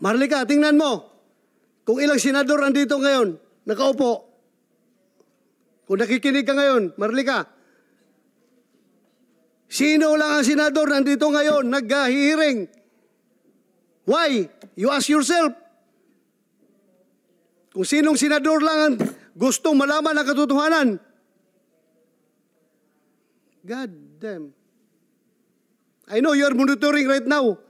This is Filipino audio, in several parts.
Marlika, tingnan mo. Kung ilang senador andito ngayon, nakaupo. Kung nakikinig ka ngayon, Marlika, sino lang ang senador nandito ngayon, nag Why? You ask yourself. Kung sinong senador lang ang gustong malaman ang katotohanan. God damn. I know you are monitoring right now.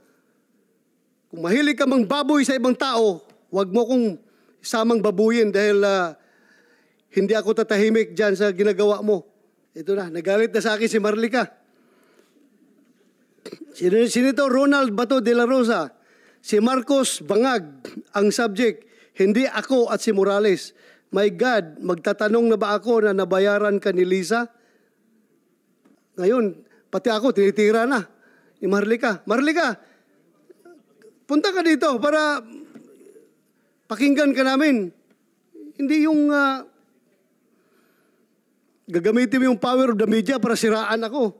Kung mahilig ka mang baboy sa ibang tao, wag mo kong samang babuyin dahil uh, hindi ako tatahimik dyan sa ginagawa mo. Ito na, nagalit na sa akin si Marlika. Sino, Senator Ronald Bato de la Rosa, si Marcos Bangag ang subject, hindi ako at si Morales. My God, magtatanong na ba ako na nabayaran ka ni Lisa? Ngayon, pati ako tinitira na ni Marlika! Marlika! punta ka dito para pakinggan ka namin. Hindi yung uh, gagamitin mo yung power of the media para siraan ako.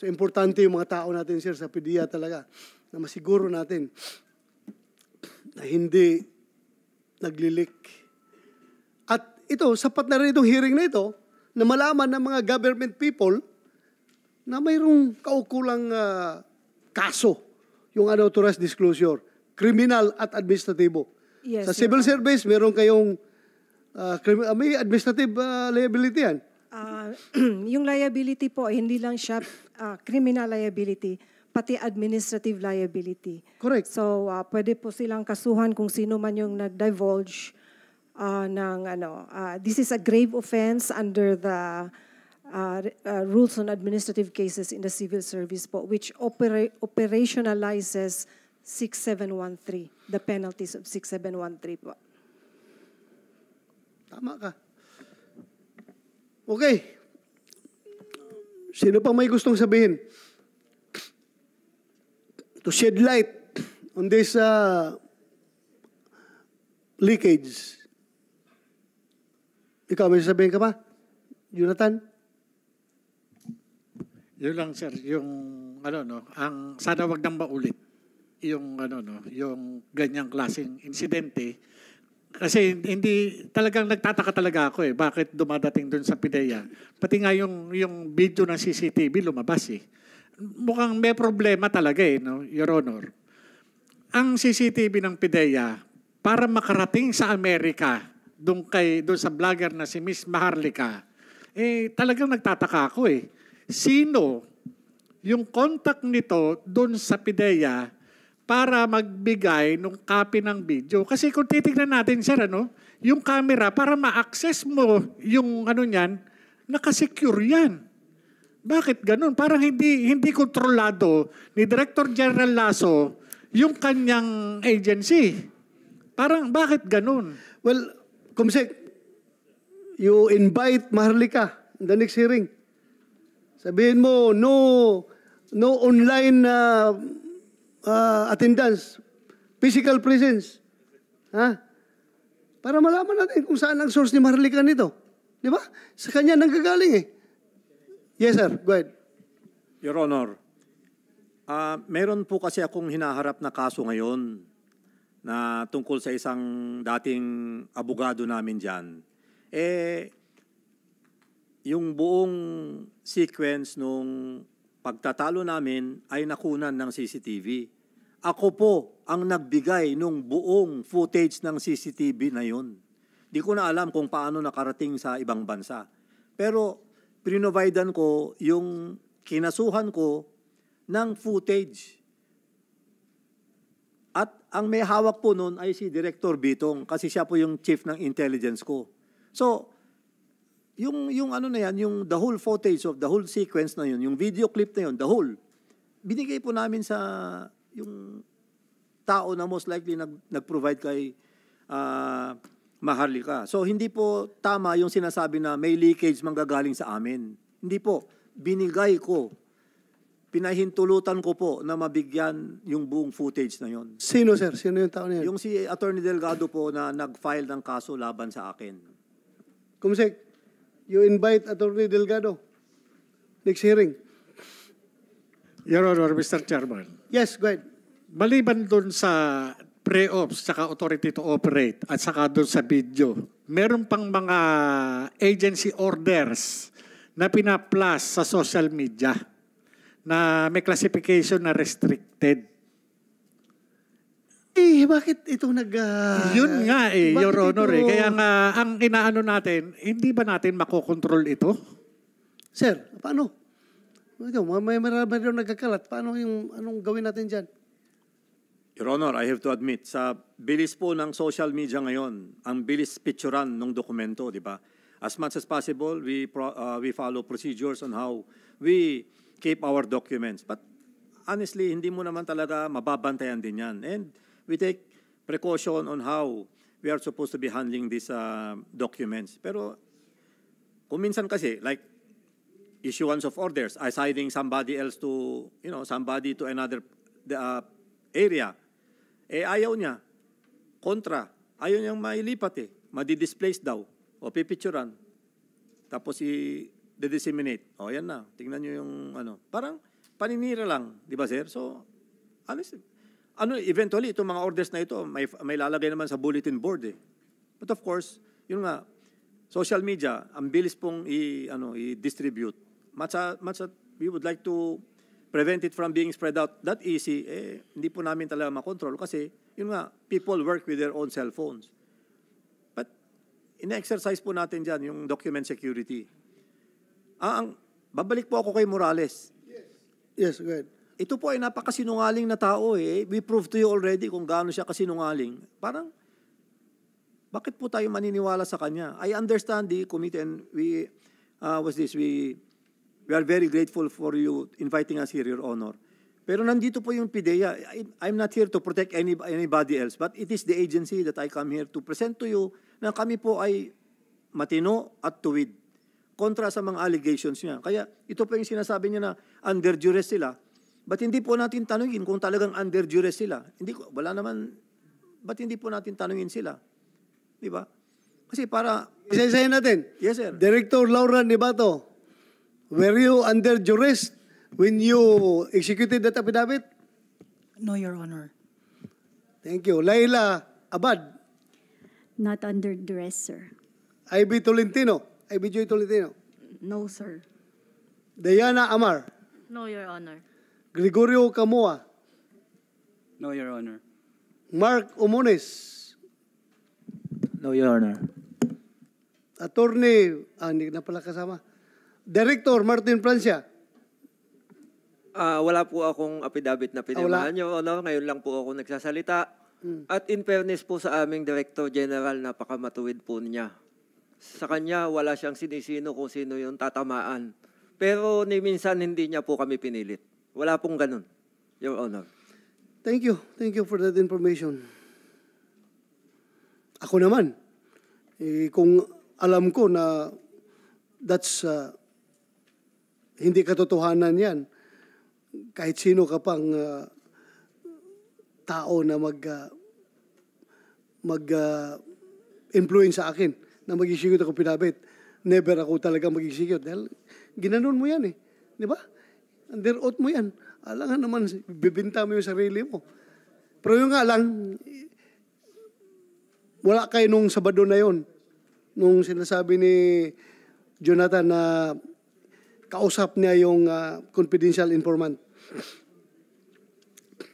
So importante yung mga tao natin, sir, sa PDEA talaga na masiguro natin na hindi naglilik. At ito, sapat na rin itong hearing na ito na malaman ng mga government people na mayroong kaukulang uh, kaso, yung unauthorized disclosure, criminal at administratibo. Yes, sa civil service, meron kayong uh, may administrative uh, liability yan. Uh, yung liability po, hindi lang siya uh, criminal liability, pati administrative liability. Correct. So, uh, pwede po silang kasuhan kung sino man yung nag-divulge uh, ng ano, uh, this is a grave offense under the uh, rules on administrative cases in the civil service but which opera operationalizes 6713, the penalties of 6713 Tama ka. Okay. Sino pa may gustong sabihin? To shed light on this uh, leakage. Ikaw, may sabihin ka pa? Jonathan? Yun lang sir, yung ano no, ang sana wag nang maulit yung ano no, yung ganyang klaseng insidente. Kasi hindi talagang nagtataka talaga ako eh bakit dumadating doon sa PIDEA. Pati nga yung yung video ng CCTV lumabas eh. Mukhang may problema talaga eh no, Your Honor. Ang CCTV ng PIDEA para makarating sa Amerika doon kay doon sa vlogger na si Miss Maharlika, eh talagang nagtataka ako eh sino yung contact nito doon sa PIDEA para magbigay ng copy ng video. Kasi kung titignan natin, sir, ano, yung camera, para ma-access mo yung ano niyan, nakasecure yan. Bakit ganun? Parang hindi, hindi kontrolado ni Director General Lasso yung kanyang agency. Parang bakit ganun? Well, Kumsek, you invite Maharlika in the next hearing. Sabihin mo, no, no online na uh, uh, attendance, physical presence. Ha? Para malaman natin kung saan ang source ni Maharlika nito. Di ba? Sa kanya nang nanggagaling eh. Yes, sir. Go ahead. Your Honor, uh, meron po kasi akong hinaharap na kaso ngayon na tungkol sa isang dating abogado namin dyan. Eh, yung buong sequence nung pagtatalo namin ay nakunan ng CCTV. Ako po ang nagbigay nung buong footage ng CCTV na yun. Di ko na alam kung paano nakarating sa ibang bansa. Pero prinovidan ko yung kinasuhan ko ng footage. At ang may hawak po noon ay si Director Bitong kasi siya po yung chief ng intelligence ko. So, yung, yung ano na yan, yung the whole footage of the whole sequence na yun, yung video clip na yun, the whole, binigay po namin sa yung tao na most likely nag, nag-provide kay uh, Maharlika. So, hindi po tama yung sinasabi na may leakage manggagaling sa amin. Hindi po. Binigay ko. Pinahintulutan ko po na mabigyan yung buong footage na yon. Sino, sir? Sino yung tao na yun? Yung si Attorney Delgado po na nag-file ng kaso laban sa akin. Kumsek, You invite Attorney Delgado. Next hearing. Your Honor, Mr. Chairman. Yes, go ahead. Maliban dun sa pre-ops, saka authority to operate, at saka dun sa video, meron pang mga agency orders na pinaplas sa social media na may classification na restricted. Eh, bakit ito nag... Uh, Yun nga eh, Your Honor ito? eh. Kaya nga, ang inaano natin, hindi ba natin makokontrol ito? Sir, paano? Ikaw, may mayroon nagkakalat. Paano yung, anong gawin natin dyan? Your Honor, I have to admit, sa bilis po ng social media ngayon, ang bilis picturean ng dokumento, di ba? As much as possible, we, pro, uh, we follow procedures on how we keep our documents. But honestly, hindi mo naman talaga mababantayan din yan. And we take precaution on how we are supposed to be handling these uh, documents. Pero kung minsan kasi, like issuance of orders, assigning somebody else to, you know, somebody to another the, uh, area, eh ayaw niya. Kontra. Ayaw niyang mailipat eh. Madi-displace daw. O pipicturan. Tapos i-disseminate. O yan na. Tingnan niyo yung ano. Parang paninira lang. Di ba sir? So, honestly, eh ano, eventually, itong mga orders na ito, may, may lalagay naman sa bulletin board eh. But of course, yun nga, social media, ang bilis pong i, ano, i-distribute. Much, a, much we would like to prevent it from being spread out that easy, eh, hindi po namin talaga makontrol kasi, yun nga, people work with their own cell phones. But, in-exercise po natin diyan yung document security. Ah, ang, babalik po ako kay Morales. Yes. Yes, go ahead ito po ay napakasinungaling na tao eh. We proved to you already kung gaano siya kasinungaling. Parang, bakit po tayo maniniwala sa kanya? I understand the committee and we, uh, was this, we, we are very grateful for you inviting us here, Your Honor. Pero nandito po yung PIDEA. I, I'm not here to protect any, anybody else, but it is the agency that I come here to present to you na kami po ay matino at tuwid kontra sa mga allegations niya. Kaya ito po yung sinasabi niya na under duress sila Ba't hindi po natin tanungin kung talagang under duress sila? Hindi ko, wala naman, ba't hindi po natin tanungin sila? Di ba? Kasi para... Isa-isayin natin. Yes, sir. Director Laura Nibato, were you under duress when you executed that affidavit? No, Your Honor. Thank you. Laila Abad. Not under duress, sir. Ivy Tolentino. Ivy Joy Tolentino. No, sir. Diana Amar. No, Your Honor. Gregorio Camoa. No, Your Honor. Mark Omones. No, Your Honor. Attorney, ah, hindi na pala kasama. Director Martin Francia. Ah, wala po akong apidabit na ah, pinirmahan, Your Honor. Ngayon lang po ako nagsasalita. Hmm. At in fairness po sa aming Director General, napakamatuwid po niya. Sa kanya, wala siyang sinisino kung sino yung tatamaan. Pero ni minsan hindi niya po kami pinilit. Wala pong ganun, Your Honor. Thank you. Thank you for that information. Ako naman, eh, kung alam ko na that's uh, hindi katotohanan yan, kahit sino ka pang uh, tao na mag uh, mag uh, influence sa akin na mag-execute ako pinabit. Never ako talaga mag-execute dahil ginanon mo yan eh. Di ba? Underoath mo yan. Alangan naman, bibinta mo yung sarili mo. Pero yung nga lang, wala kayo nung Sabado na yon nung sinasabi ni Jonathan na kausap niya yung uh, confidential informant.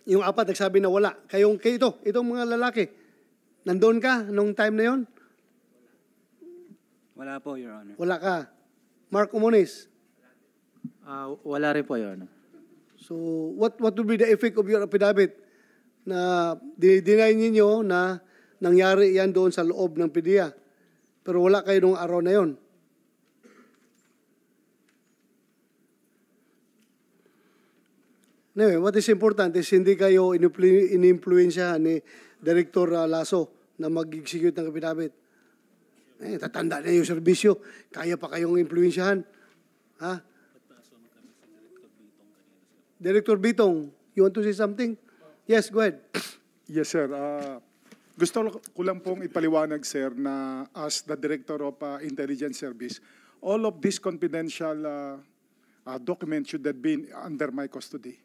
Yung apat nagsabi na wala. Kayong kayo ito, itong mga lalaki. Nandoon ka nung time na yon? Wala po, Your Honor. Wala ka. Mark Umunis. Uh, wala rin po, Your So, what what would be the effect of your affidavit na deny ninyo na nangyari yan doon sa loob ng PDEA? Pero wala kayo nung araw na yon. Anyway, what is important is hindi kayo ininfluensyahan ni Director ah, Lasso na mag-execute ng affidavit. Eh, tatanda na yung serbisyo. Kaya pa kayong influensyahan. Ha? Director Bitong, you want to say something? Yes, go ahead. Yes, sir. Uh, gusto ko lang pong ipaliwanag, sir, na as the Director of uh, Intelligence Service, all of these confidential uh, uh, documents should have been under my custody.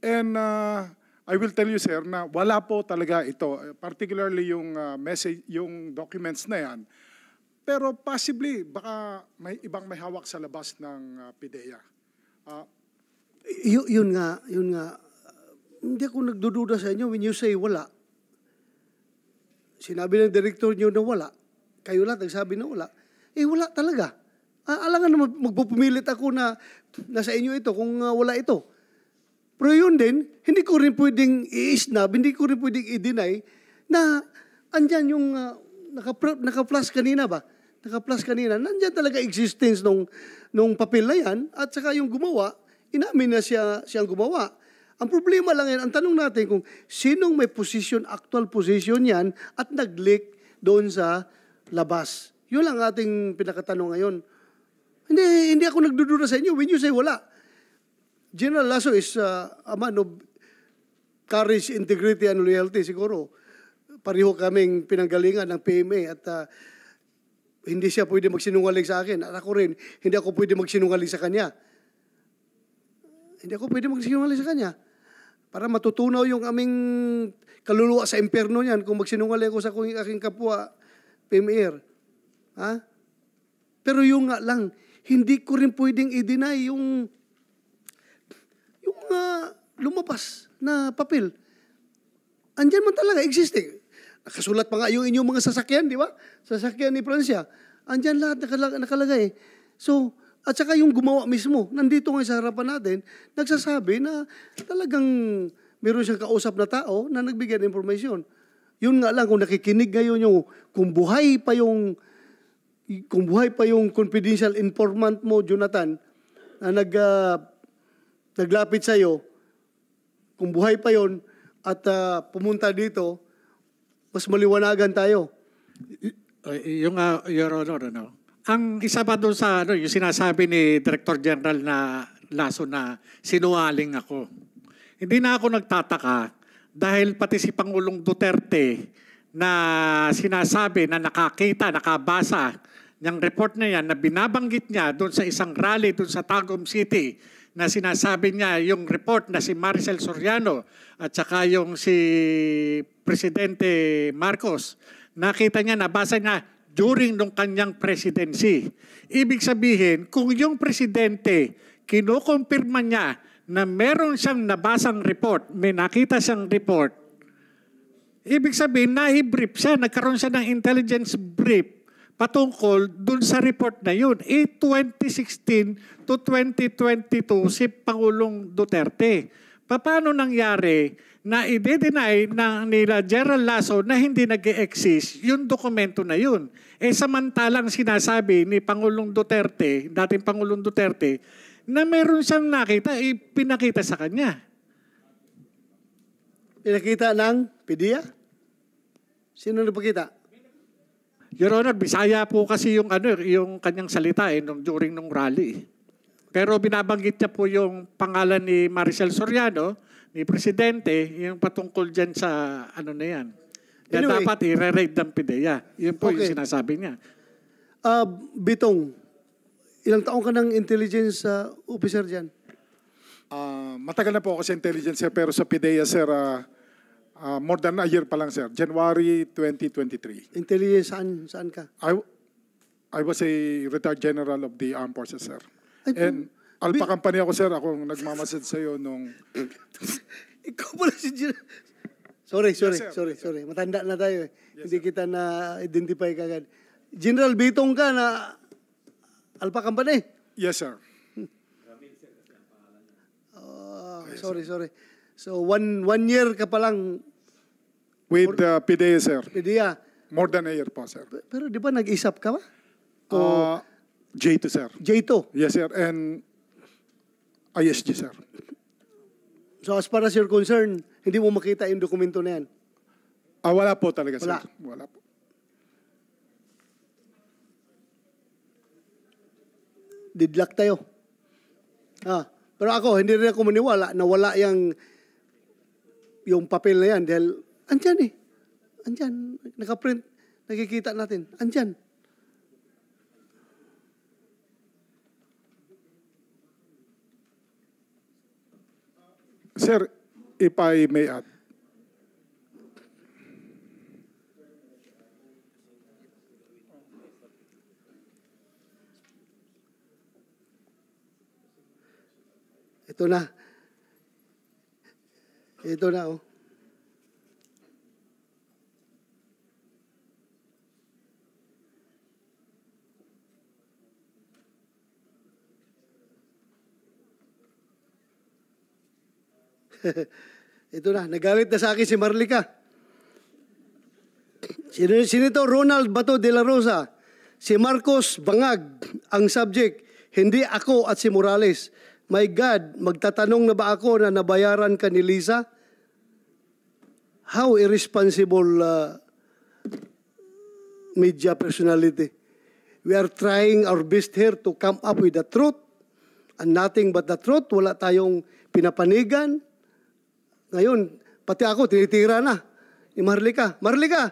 And uh, I will tell you, sir, na wala po talaga ito, particularly yung uh, message, yung documents na yan. Pero possibly, baka may ibang may hawak sa labas ng uh, PIDEA. Uh, Y- yun nga, yun nga. Hindi ako nagdududa sa inyo when you say wala. Sinabi ng director niyo na wala. Kayo lahat nagsabi na wala. Eh, wala talaga. Alangan naman magpupumilit ako na nasa inyo ito kung uh, wala ito. Pero yun din, hindi ko rin pwedeng i-snub, hindi ko rin pwedeng i-deny na andyan yung uh, ah, naka-plus naka kanina ba? Naka-plus kanina. Nandyan talaga existence nung, nung papel na yan at saka yung gumawa, inamin na siya, siyang gumawa. Ang problema lang yan, ang tanong natin kung sinong may position, actual position yan at nag-leak doon sa labas. Yun lang ating pinakatanong ngayon. Hindi, hindi ako nagdudura sa inyo. When you say wala, General Lasso is uh, a man of courage, integrity, and loyalty siguro. Pariho kaming pinanggalingan ng PMA at uh, hindi siya pwede magsinungaling sa akin. At ako rin, hindi ako pwede magsinungaling sa kanya. Hindi ako pwede magsinungaling sa kanya. Para matutunaw yung aming kaluluwa sa impyerno niyan kung magsinungaling ako sa aking kapwa, PMR. Ha? Pero yung nga lang, hindi ko rin pwedeng i-deny yung yung uh, lumabas na papel. Andiyan man talaga, existing. Nakasulat pa nga yung inyong mga sasakyan, di ba? Sasakyan ni Francia. Andiyan lahat nakalagay. So, at saka yung gumawa mismo, nandito ngayon sa harapan natin, nagsasabi na talagang meron siyang kausap na tao na nagbigay ng impormasyon. Yun nga lang, kung nakikinig ngayon yung, kung buhay pa yung, kung buhay pa yung confidential informant mo, Jonathan, na nag, uh, naglapit sa'yo, kung buhay pa yon at uh, pumunta dito, mas maliwanagan tayo. Uh, yung, uh, Your Honor, ano, ang isa pa doon sa ano, yung sinasabi ni Director General na Laso na sinuwaling ako. Hindi na ako nagtataka dahil pati si Pangulong Duterte na sinasabi na nakakita, nakabasa niyang report na yan na binabanggit niya doon sa isang rally doon sa Tagum City na sinasabi niya yung report na si Maricel Soriano at saka yung si Presidente Marcos. Nakita niya, nabasa niya, during nung kanyang presidency. Ibig sabihin, kung yung presidente, kinukumpirma niya na meron siyang nabasang report, may nakita siyang report, ibig sabihin, naibrief siya, nagkaroon siya ng intelligence brief patungkol dun sa report na yun. E eh, 2016 to 2022 si Pangulong Duterte paano nangyari na i-deny ng nila Gerald Lasso na hindi nag exist yung dokumento na yun. Eh samantalang sinasabi ni Pangulong Duterte, dating Pangulong Duterte, na meron siyang nakita, ipinakita eh, sa kanya. Pinakita ng PDEA? Sino nagpakita? Your Honor, Bisaya po kasi yung ano, yung kanyang salita eh, nung, during nung rally. Pero binabanggit niya po yung pangalan ni Maricel Soriano, ni Presidente, yung patungkol dyan sa ano na yan. Kaya anyway, dapat i-raid ng PIDEA. Yun po okay. yung sinasabi niya. Uh, Bitong, ilang taong ka ng intelligence uh, officer dyan? Uh, matagal na po ako sa intelligence, sir, pero sa PIDEA, sir, uh, uh, more than a year pa lang, sir. January 2023. Intelligence, saan, saan ka? I, I was a retired general of the armed forces, sir. And Alpha Company ako, sir. akong nagmamasid sa sa'yo nung... Ikaw pala si Gina. Sorry, sorry, yes, sorry, sorry. Matanda na tayo. Eh. Yes, Hindi sir. kita na-identify kagad. General Bitong ka na Alpha Company? Yes, sir. Uh, yes, sorry, sir. sorry. So, one one year ka pa lang. With uh, PDEA, sir. PDEA. More than a year pa, sir. Pero di ba nag-isap ka ba? O, uh, ah, J2, sir. J2? Yes, sir. And ISG, sir. So as far as you're concerned, hindi mo makita yung dokumento na yan? Ah, wala po talaga, wala. sir. Wala po. Didlak tayo. Ah, pero ako, hindi rin ako maniwala na wala yung, yung papel na yan dahil andyan eh. Andyan, nakaprint, nakikita natin. Andyan. Sir, if I may add. Ito na. Ito na, oh. Ito na, nagalit na sa akin si Marlica. Senator Ronald Bato de la Rosa, si Marcos Bangag ang subject, hindi ako at si Morales. My God, magtatanong na ba ako na nabayaran ka ni Lisa? How irresponsible uh, media personality. We are trying our best here to come up with the truth and nothing but the truth. Wala tayong pinapanigan, ngayon, pati ako, tinitira na. Ni eh, Marlika. Marlika,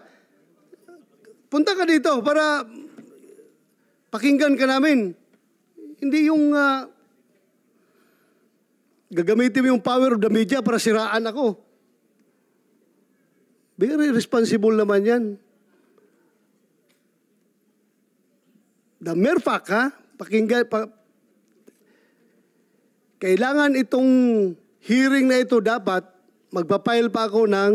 punta ka dito para pakinggan ka namin. Hindi yung uh, gagamitin mo yung power of the media para siraan ako. Very responsible naman yan. The mere fact, ha? Pakinggan, pa, kailangan itong hearing na ito dapat magpapile pa ako ng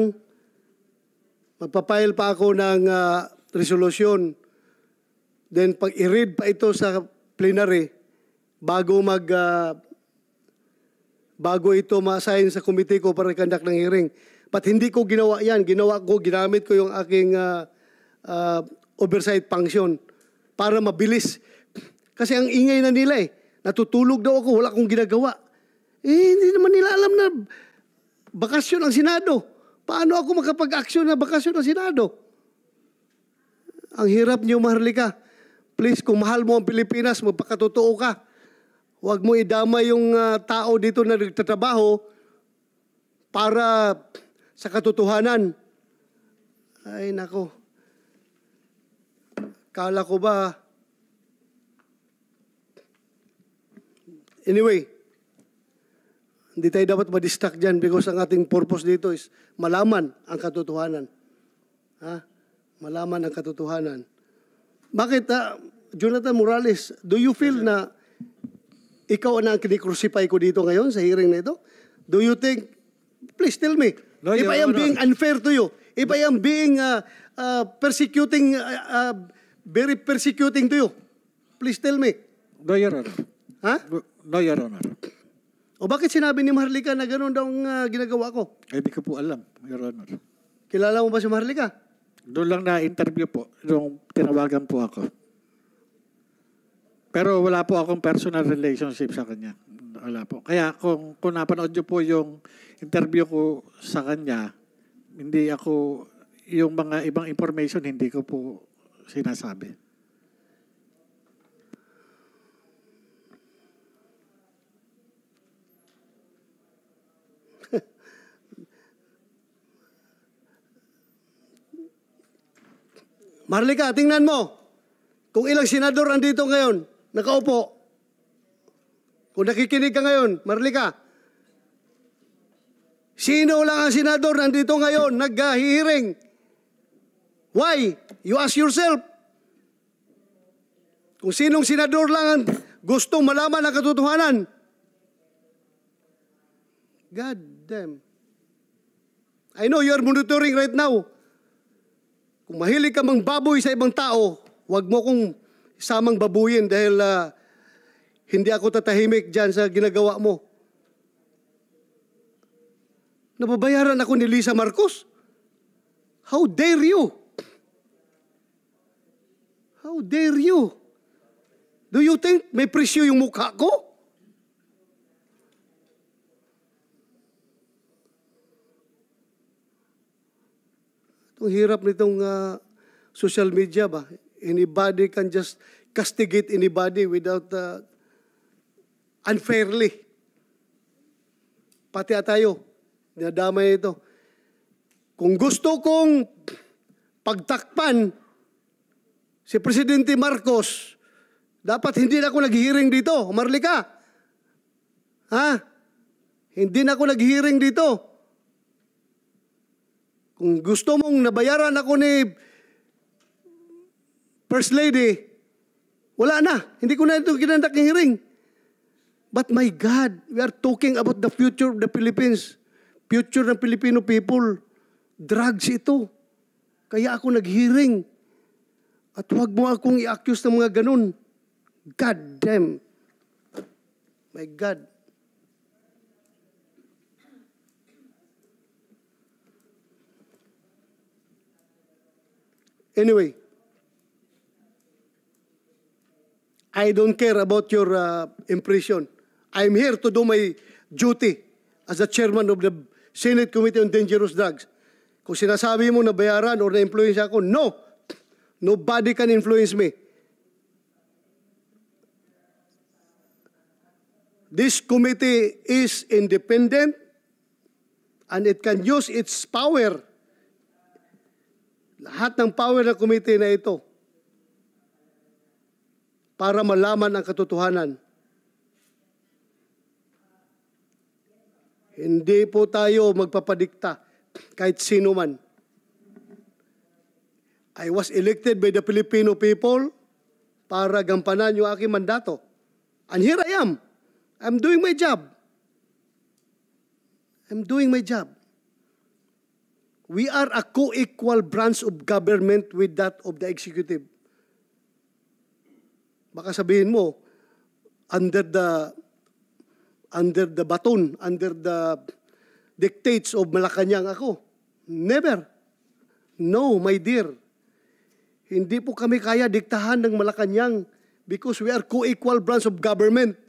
magpapile pa ako ng uh, resolusyon. Then pag i-read pa ito sa plenary bago mag uh, bago ito ma-assign sa committee ko para kandak ng hearing. But hindi ko ginawa 'yan. Ginawa ko, ginamit ko yung aking uh, uh, oversight function para mabilis. Kasi ang ingay na nila eh. Natutulog daw ako, wala akong ginagawa. Eh, hindi naman nila alam na Bakasyon ang Senado. Paano ako makapag-aksyon na bakasyon ng Senado? Ang hirap niyo, Maharlika. Please, kung mahal mo ang Pilipinas, magpakatotoo ka. Huwag mo idama yung uh, tao dito na nagtatrabaho para sa katotohanan. Ay, nako. Kala ko ba... Anyway, hindi tayo dapat madistract dyan because ang ating purpose dito is malaman ang katotohanan. Ha? Malaman ang katotohanan. Bakit, uh, Jonathan Morales, do you feel na ikaw na ang kinikrucify ko dito ngayon sa hearing na ito? Do you think, please tell me, no, if I am being unfair to you, if I am being uh, uh, persecuting, uh, uh, very persecuting to you, please tell me. No, Your Honor. Ha? Huh? No, Your Honor. O bakit sinabi ni Marlika na gano'n daw ang uh, ginagawa ko? Eh, di ko po alam, Your Honor. Kilala mo ba si Marlika? Doon lang na-interview po, nung tinawagan po ako. Pero wala po akong personal relationship sa kanya. Wala po. Kaya kung, kung napanood niyo po yung interview ko sa kanya, hindi ako, yung mga ibang information, hindi ko po sinasabi. Marlika, tingnan mo. Kung ilang senador andito ngayon, nakaupo. Kung nakikinig ka ngayon, Marlika, sino lang ang senador nandito ngayon, naghahiring? Why? You ask yourself. Kung sinong senador lang ang gustong malaman ang katotohanan. God damn. I know you are monitoring right now. Kung mahilig ka mang baboy sa ibang tao, huwag mo kong samang babuyin dahil uh, hindi ako tatahimik dyan sa ginagawa mo. Nababayaran ako ni Lisa Marcos. How dare you? How dare you? Do you think may presyo yung mukha ko? Ang hirap nitong uh, social media ba? Anybody can just castigate anybody without uh, unfairly. Pati tayo, nadamay ito. Kung gusto kong pagtakpan si Presidente Marcos, dapat hindi na ako nag-hearing dito. Marlika! Ha? Hindi na ako nag-hearing dito. Kung gusto mong nabayaran ako ni First Lady, wala na. Hindi ko na ito kinandak ng hearing. But my God, we are talking about the future of the Philippines. Future ng Filipino people. Drugs ito. Kaya ako nag-hearing. At huwag mo akong i-accuse ng mga ganun. God damn. My God. Anyway, I don't care about your uh, impression. I'm here to do my duty as a chairman of the Senate Committee on Dangerous Drugs. Kung sinasabi mo na bayaran or na-influence ako, no! Nobody can influence me. This committee is independent and it can use its power lahat ng power ng committee na ito para malaman ang katotohanan. Hindi po tayo magpapadikta kahit sino man. I was elected by the Filipino people para gampanan yung aking mandato. And here I am. I'm doing my job. I'm doing my job. We are a co-equal branch of government with that of the executive. Baka sabihin mo, under the under the baton, under the dictates of Malacanang ako. Never. No, my dear. Hindi po kami kaya diktahan ng Malacanang because we are co-equal branch of government.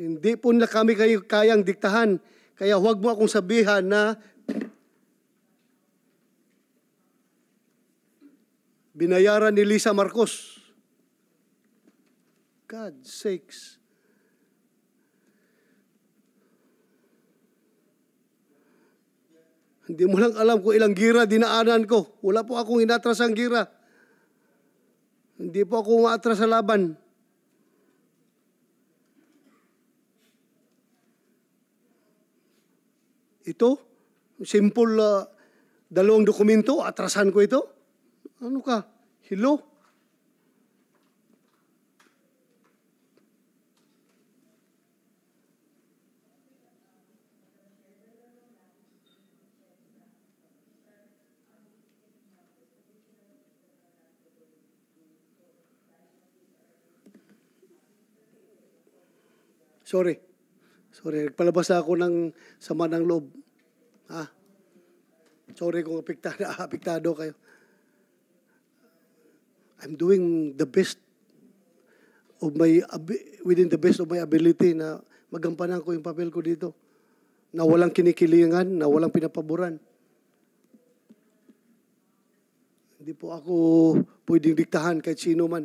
Hindi po na kami kayang diktahan. Kaya huwag mo akong sabihan na Binayaran ni Lisa Marcos. God sakes. Hindi mo lang alam kung ilang gira dinaanan ko. Wala po akong inatras ang gira. Hindi po ako umaatras sa laban. Ito, simple uh, dalawang dokumento, atrasan ko ito. Ano ka? Hello? Sorry. Sorry, nagpalabas ako ng sama ng loob. Ha? Sorry kung apektado, apektado kayo. I'm doing the best of my, within the best of my ability na magampanan ko yung papel ko dito. Na walang kinikilingan, na walang pinapaboran. Hindi po ako pwedeng diktahan kahit sino man.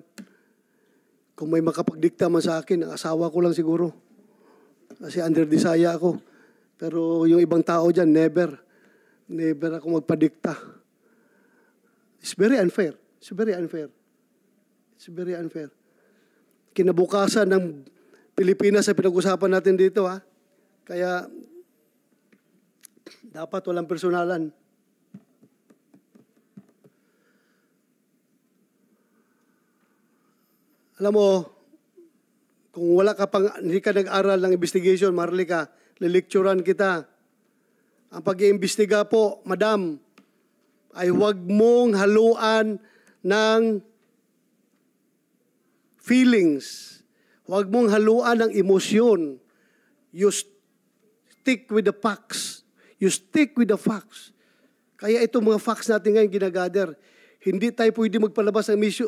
Kung may makapagdikta man sa akin, ang asawa ko lang siguro. Kasi under desire ako. Pero yung ibang tao dyan, never. Never ako magpadikta. It's very unfair. It's very unfair. It's very unfair. Kinabukasan ng Pilipinas sa pinag-usapan natin dito, ha? Kaya, dapat walang personalan. Alam mo, kung wala ka pang, hindi ka nag-aral ng investigation, Marlika, ka, kita. Ang pag-iimbestiga po, madam, ay huwag mong haluan ng feelings. Huwag mong haluan ang emosyon. You stick with the facts. You stick with the facts. Kaya itong mga facts natin ngayon ginagather. Hindi tayo pwede magpalabas ng, misyo,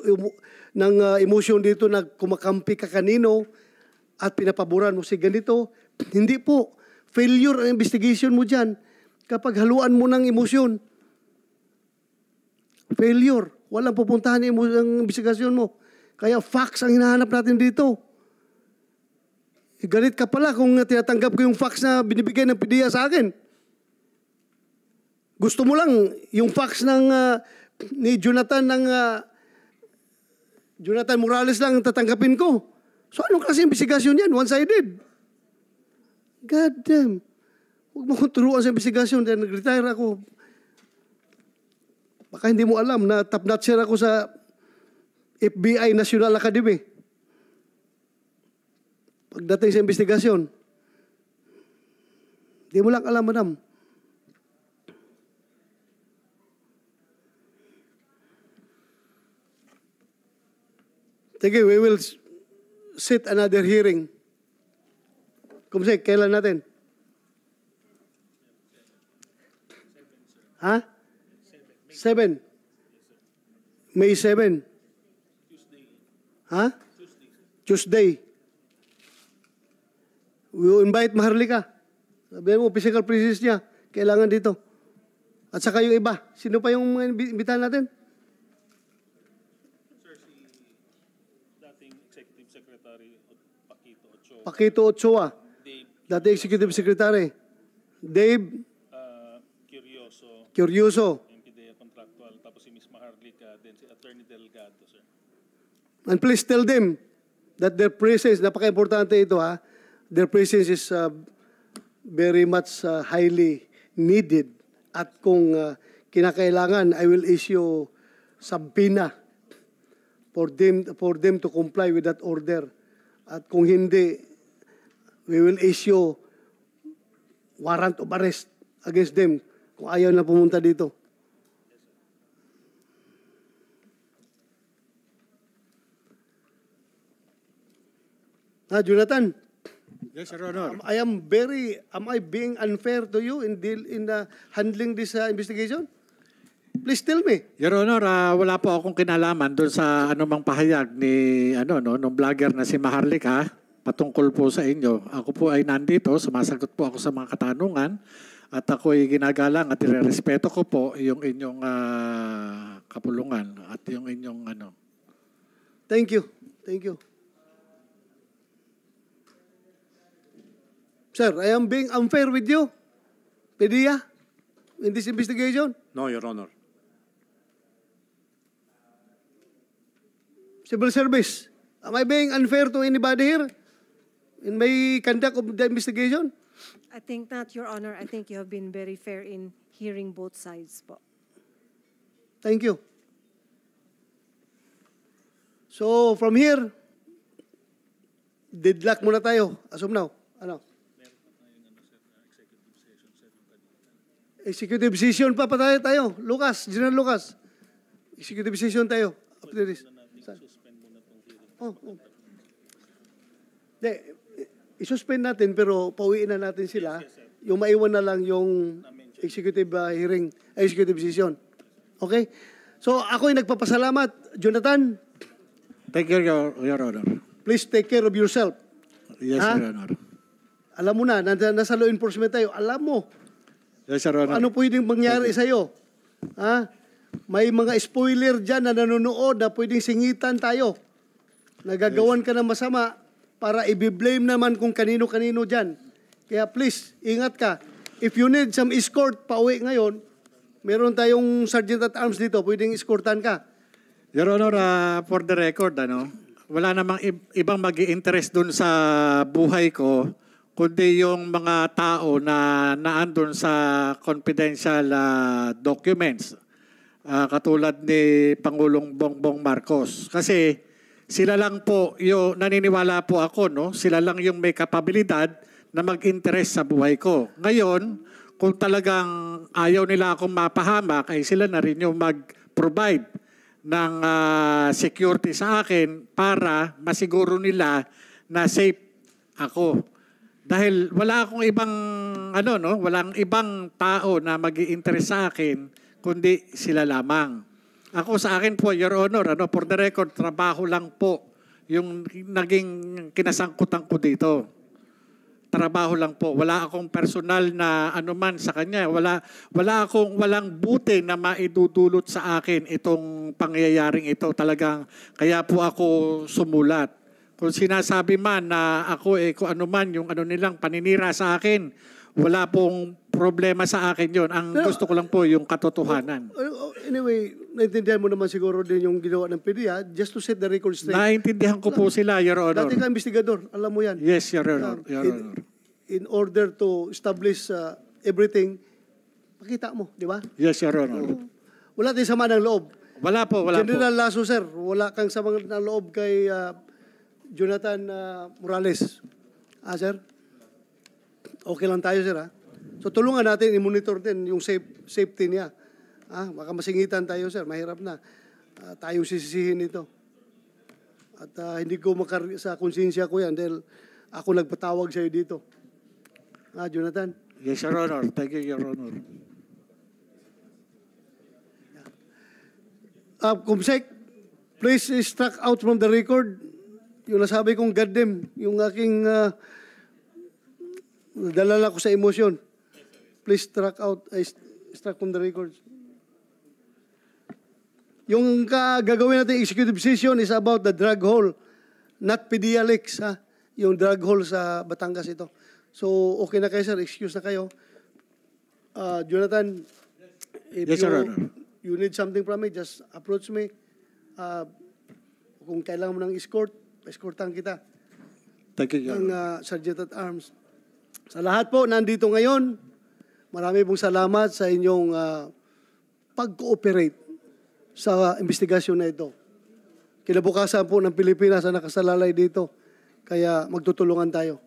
ng uh, dito na kumakampi ka kanino at pinapaboran mo si ganito. Hindi po. Failure ang investigation mo dyan kapag haluan mo ng emosyon. Failure. Walang pupuntahan ang investigation mo. Kaya fax ang hinahanap natin dito. E, galit ka pala kung tinatanggap ko yung fax na binibigay ng PDEA sa akin. Gusto mo lang yung fax ng uh, ni Jonathan ng uh, Jonathan Morales lang tatanggapin ko. So anong klase investigasyon yan? One-sided. God damn. Huwag mo kong turuan sa investigasyon dahil nag-retire ako. Baka hindi mo alam na top-notcher ako sa FBI National Academy. Pagdating sa investigasyon, di mo lang alam, madam. Sige, we will sit another hearing. Kumsik, kailan natin? Ha? Seven. May 7. Ha? Tuesday. We will invite Maharlika. Sabi mo, physical presence niya. Kailangan dito. At saka yung iba. Sino pa yung mga imbitahan natin? Sir, si dating Executive Secretary Pakito Ochoa. Pakito Ochoa. Dave. Dati Executive Secretary. Dave. Uh, Curioso. Curioso. MPDA Contractual. Tapos si Ms. Maharlika. Then si Attorney Delgado. And please tell them that their presence, napaka-importante ito ha, their presence is uh, very much uh, highly needed. At kung uh, kinakailangan, I will issue sabina for them, for them to comply with that order. At kung hindi, we will issue warrant of arrest against them kung ayaw na pumunta dito. Ah, Jonathan. Yes, Your Honor. Am, I am very, am I being unfair to you in deal in uh, handling this uh, investigation? Please tell me. Your Honor, uh, wala po akong kinalaman doon sa anumang pahayag ni ano no nung vlogger na si Maharlika patungkol po sa inyo. Ako po ay nandito, sumasagot po ako sa mga katanungan at ako ay ginagalang at irerespeto ko po yung inyong uh, kapulungan at yung inyong ano. Thank you. Thank you. Sir, I am being unfair with you. Pwede ya? in this investigation. No, Your Honor. Civil service. Am I being unfair to anybody here in my conduct of the investigation? I think not, Your Honor. I think you have been very fair in hearing both sides. Po. Thank you. So, from here, deadlock muna tayo. Assume now, ano? Executive session pa, patay tayo. Lucas, General Lucas. Executive session tayo. After this. Oh, oh. De, suspend natin pero pauwiin na natin sila. yung maiwan na lang yung executive uh, hearing, uh, executive session. Okay? So ako ay nagpapasalamat. Jonathan? Take care, Your, your Honor. Please take care of yourself. Yes, ha? Your Honor. Alam mo na, nasa law enforcement tayo. Alam mo, Yes, Your Honor. Ano pwedeng mangyari sa iyo? Ha? May mga spoiler diyan na nanonood na pwedeng singitan tayo. Nagagawan yes. ka ng masama para i-blame naman kung kanino-kanino diyan. Kaya please, ingat ka. If you need some escort pauwi ngayon, meron tayong sergeant at arms dito, pwedeng escortan ka. Your Honor, uh, for the record, ano, wala namang ibang mag interest dun sa buhay ko kundi yung mga tao na naandun sa confidential uh, documents uh, katulad ni Pangulong Bongbong Marcos. Kasi sila lang po, yung, naniniwala po ako, no? sila lang yung may kapabilidad na mag-interest sa buhay ko. Ngayon, kung talagang ayaw nila akong mapahamak, ay sila na rin yung mag-provide ng uh, security sa akin para masiguro nila na safe ako. Dahil wala akong ibang ano no, walang ibang tao na magi-interest sa akin kundi sila lamang. Ako sa akin po, Your Honor, ano, for the record, trabaho lang po yung naging kinasangkutan ko dito. Trabaho lang po. Wala akong personal na anuman sa kanya. Wala, wala akong walang buti na maidudulot sa akin itong pangyayaring ito. Talagang kaya po ako sumulat kung sinasabi man na ako eh, kung ano man yung ano nilang paninira sa akin, wala pong problema sa akin yon Ang Pero, gusto ko lang po yung katotohanan. Oh, oh, oh, anyway, naintindihan mo naman siguro din yung ginawa ng PDEA just to set the record straight. Naintindihan ko po sila, Your Honor. Dati ka investigador, alam mo yan. Yes, Your Honor. Your in, in order to establish uh, everything, pakita mo, di ba? Yes, Your Honor. So, wala din sama ng loob. Wala po, wala General po. General Lasso, sir, wala kang sama ng loob kay uh, Jonathan uh, Morales. Ah, sir? Okay lang tayo, sir, ha? Ah. So tulungan natin, i-monitor din yung safe, safety niya. Ah, baka masingitan tayo, sir. Mahirap na. Uh, ah, tayo sisisihin ito. At uh, hindi ko makar sa konsensya ko yan dahil ako nagpatawag sa'yo dito. Ah, Jonathan? Yes, Your Honor. Thank you, Your Honor. Uh, Kumsek, please struck out from the record yung nasabi kong God damn, yung aking uh, ah, dalala ko sa emosyon. Please track out, I struck from the records. Yung gagawin natin executive session is about the drug hole, not pedialics, ha? Yung drug hole sa Batangas ito. So, okay na kayo, sir. Excuse na kayo. Uh, Jonathan, if yes, you, sir, you need something from me, just approach me. Uh, kung kailangan mo ng escort, eskortan kita. Thank you, Your Ang uh, Sergeant at Arms. Sa lahat po nandito ngayon, marami pong salamat sa inyong uh, pag-cooperate sa uh, investigasyon na ito. Kinabukasan po ng Pilipinas ang nakasalalay dito. Kaya magtutulungan tayo.